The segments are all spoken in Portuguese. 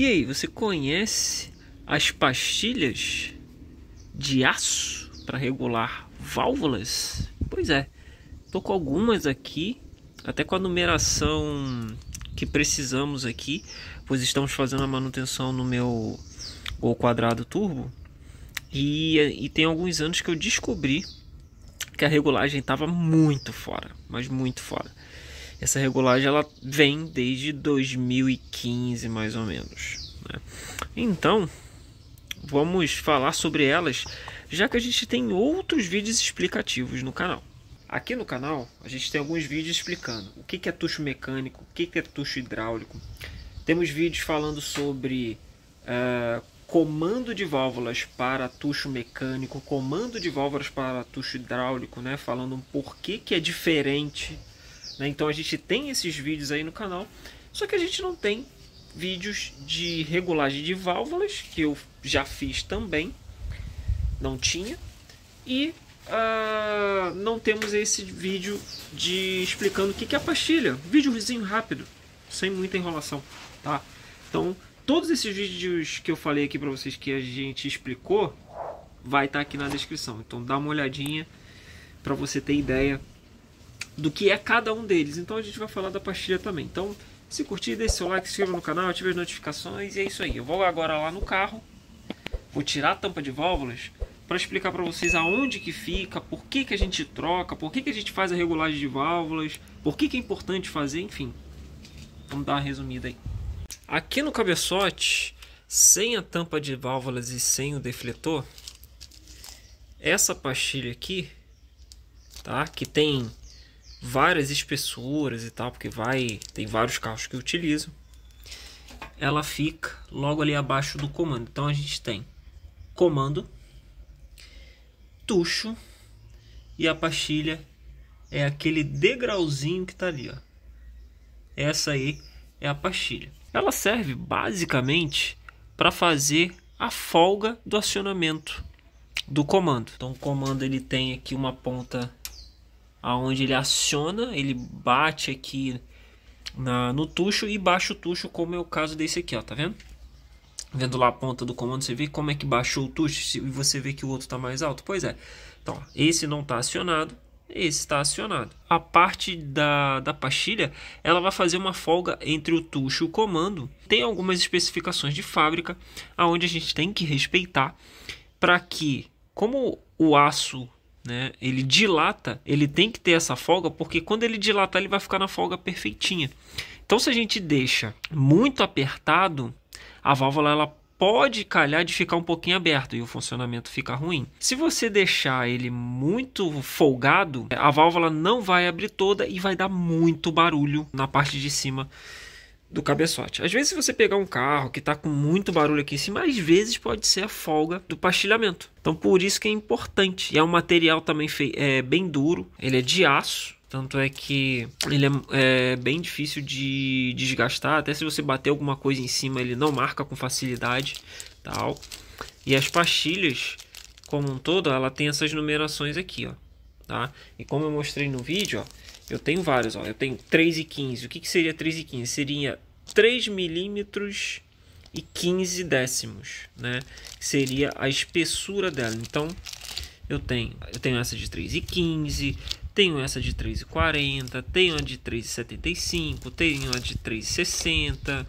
E aí, você conhece as pastilhas de aço para regular válvulas? Pois é, tô com algumas aqui, até com a numeração que precisamos aqui, pois estamos fazendo a manutenção no meu o Quadrado Turbo. E, e tem alguns anos que eu descobri que a regulagem estava muito fora, mas muito fora. Essa regulagem ela vem desde 2015, mais ou menos. Né? Então, vamos falar sobre elas, já que a gente tem outros vídeos explicativos no canal. Aqui no canal, a gente tem alguns vídeos explicando o que é tucho mecânico, o que é tucho hidráulico. Temos vídeos falando sobre uh, comando de válvulas para tucho mecânico, comando de válvulas para tucho hidráulico, né? Falando um porquê que é diferente né? Então a gente tem esses vídeos aí no canal, só que a gente não tem vídeos de regulagem de válvulas, que eu já fiz também, não tinha, e uh, não temos esse vídeo de explicando o que é a pastilha, vídeozinho rápido, sem muita enrolação, tá? Então, todos esses vídeos que eu falei aqui para vocês que a gente explicou, vai estar tá aqui na descrição, então dá uma olhadinha para você ter ideia do que é cada um deles. Então a gente vai falar da pastilha também. Então, se curtir, deixe seu like, se inscreva no canal, ative as notificações e é isso aí. Eu vou agora lá no carro, vou tirar a tampa de válvulas para explicar para vocês aonde que fica, por que, que a gente troca, por que, que a gente faz a regulagem de válvulas, por que, que é importante fazer, enfim. Vamos dar uma resumida aí. Aqui no cabeçote, sem a tampa de válvulas e sem o defletor, essa pastilha aqui, tá? Que tem várias espessuras e tal, porque vai tem vários carros que utilizam. Ela fica logo ali abaixo do comando. Então a gente tem comando, tucho e a pastilha é aquele degrauzinho que está ali, ó. Essa aí é a pastilha. Ela serve basicamente para fazer a folga do acionamento do comando. Então o comando ele tem aqui uma ponta aonde ele aciona, ele bate aqui na, no tucho e baixa o tucho, como é o caso desse aqui, ó, tá vendo? Vendo lá a ponta do comando, você vê como é que baixou o tucho e você vê que o outro está mais alto. Pois é, então ó, esse não está acionado, esse está acionado. A parte da, da pastilha, ela vai fazer uma folga entre o tucho e o comando. Tem algumas especificações de fábrica, aonde a gente tem que respeitar para que, como o aço né? Ele dilata, ele tem que ter essa folga, porque quando ele dilatar, ele vai ficar na folga perfeitinha. Então, se a gente deixa muito apertado, a válvula ela pode calhar de ficar um pouquinho aberto e o funcionamento fica ruim. Se você deixar ele muito folgado, a válvula não vai abrir toda e vai dar muito barulho na parte de cima do cabeçote. Às vezes, se você pegar um carro que está com muito barulho aqui em cima, às vezes pode ser a folga do pastilhamento. Então, por isso que é importante. E é um material também é, bem duro, ele é de aço. Tanto é que ele é, é, bem difícil de desgastar. Até se você bater alguma coisa em cima, ele não marca com facilidade. tal. E as pastilhas, como um todo, ela tem essas numerações aqui. Ó tá? E como eu mostrei no vídeo, ó, eu tenho vários, ó, eu tenho 3 e 15. O que, que seria 3 e 15? Seria 3 milímetros e 15 décimos, né? Seria a espessura dela. Então, eu tenho, eu tenho essa de 3 e 15, tenho essa de 3,40, tenho a de 3,75, tenho a de 3,60,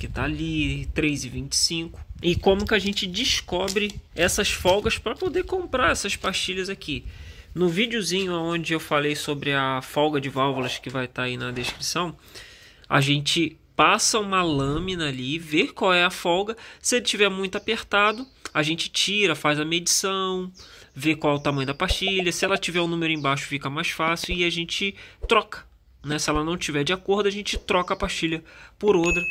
que tá ali, 3,25. E como que a gente descobre essas folgas para poder comprar essas pastilhas aqui? No videozinho onde eu falei sobre a folga de válvulas que vai estar tá aí na descrição, a gente passa uma lâmina ali, ver qual é a folga. Se ele tiver muito apertado, a gente tira, faz a medição, vê qual é o tamanho da pastilha. Se ela tiver um número embaixo, fica mais fácil e a gente troca. Né? Se ela não tiver de acordo, a gente troca a pastilha por outra,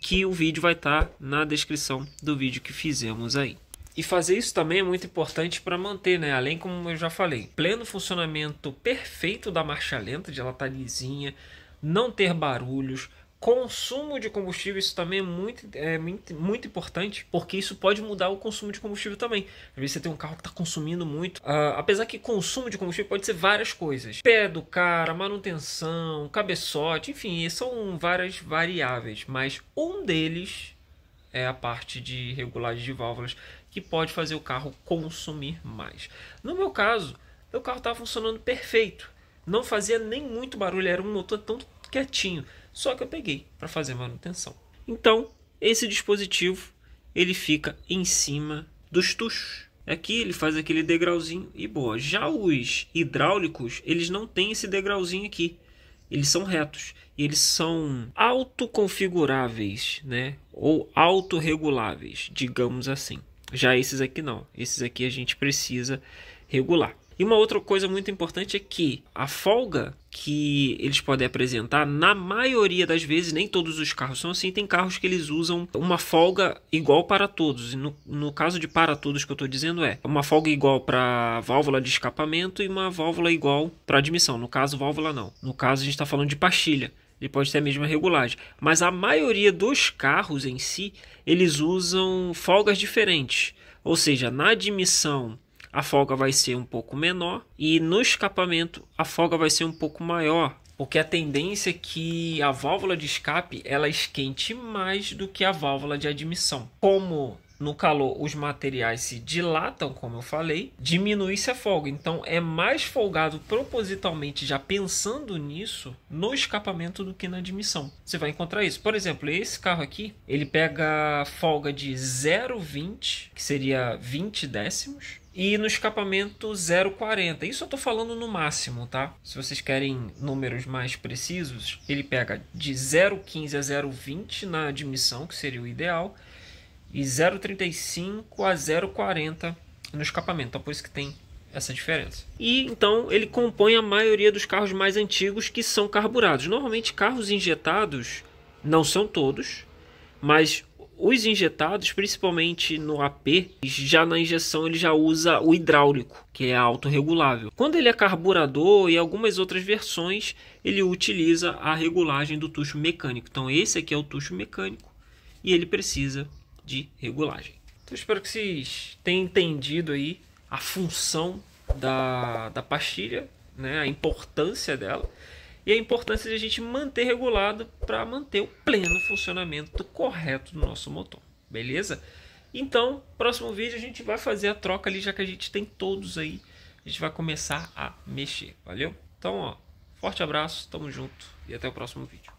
que o vídeo vai estar tá na descrição do vídeo que fizemos aí. E fazer isso também é muito importante para manter, né? Além, como eu já falei, pleno funcionamento perfeito da marcha lenta, de ela estar tá lisinha, não ter barulhos, consumo de combustível, isso também é muito, é muito, muito importante, porque isso pode mudar o consumo de combustível também. Às vezes você tem um carro que está consumindo muito. Uh, apesar que consumo de combustível pode ser várias coisas: pé do cara, manutenção, cabeçote, enfim, são várias variáveis, mas um deles é a parte de regulagem de válvulas que pode fazer o carro consumir mais. No meu caso, meu carro estava funcionando perfeito, não fazia nem muito barulho, era um motor tão quietinho, só que eu peguei para fazer manutenção. Então, esse dispositivo ele fica em cima dos tuchos. Aqui ele faz aquele degrauzinho e boa. Já os hidráulicos, eles não têm esse degrauzinho aqui. Eles são retos e eles são autoconfiguráveis, né? Ou autorreguláveis, digamos assim. Já esses aqui não. Esses aqui a gente precisa regular. E uma outra coisa muito importante é que a folga que eles podem apresentar, na maioria das vezes, nem todos os carros são assim, tem carros que eles usam uma folga igual para todos. E no, no caso de para todos que eu estou dizendo é uma folga igual para válvula de escapamento e uma válvula igual para admissão. No caso, válvula não. No caso, a gente está falando de pastilha. Ele pode ter a mesma regulagem. Mas a maioria dos carros em si, eles usam folgas diferentes. Ou seja, na admissão a folga vai ser um pouco menor e no escapamento a folga vai ser um pouco maior, porque a tendência é que a válvula de escape ela esquente mais do que a válvula de admissão. Como no calor, os materiais se dilatam, como eu falei, diminui-se a folga. Então, é mais folgado propositalmente, já pensando nisso, no escapamento do que na admissão. Você vai encontrar isso. Por exemplo, esse carro aqui, ele pega folga de 0,20, que seria 20 décimos, e no escapamento 0,40. Isso eu estou falando no máximo, tá? Se vocês querem números mais precisos, ele pega de 0,15 a 0,20 na admissão, que seria o ideal, e 0,35 a 0,40 no escapamento. Então por isso que tem essa diferença. E então ele compõe a maioria dos carros mais antigos que são carburados. Normalmente carros injetados não são todos, mas os injetados, principalmente no AP, já na injeção ele já usa o hidráulico, que é autorregulável. Quando ele é carburador e algumas outras versões, ele utiliza a regulagem do tucho mecânico. Então esse aqui é o tucho mecânico e ele precisa de regulagem. Então espero que vocês tenham entendido aí a função da, da pastilha, né, a importância dela e a importância de a gente manter regulado para manter o pleno funcionamento correto do nosso motor, beleza? Então, próximo vídeo a gente vai fazer a troca ali, já que a gente tem todos aí, a gente vai começar a mexer, valeu? Então, ó, forte abraço, tamo junto e até o próximo vídeo.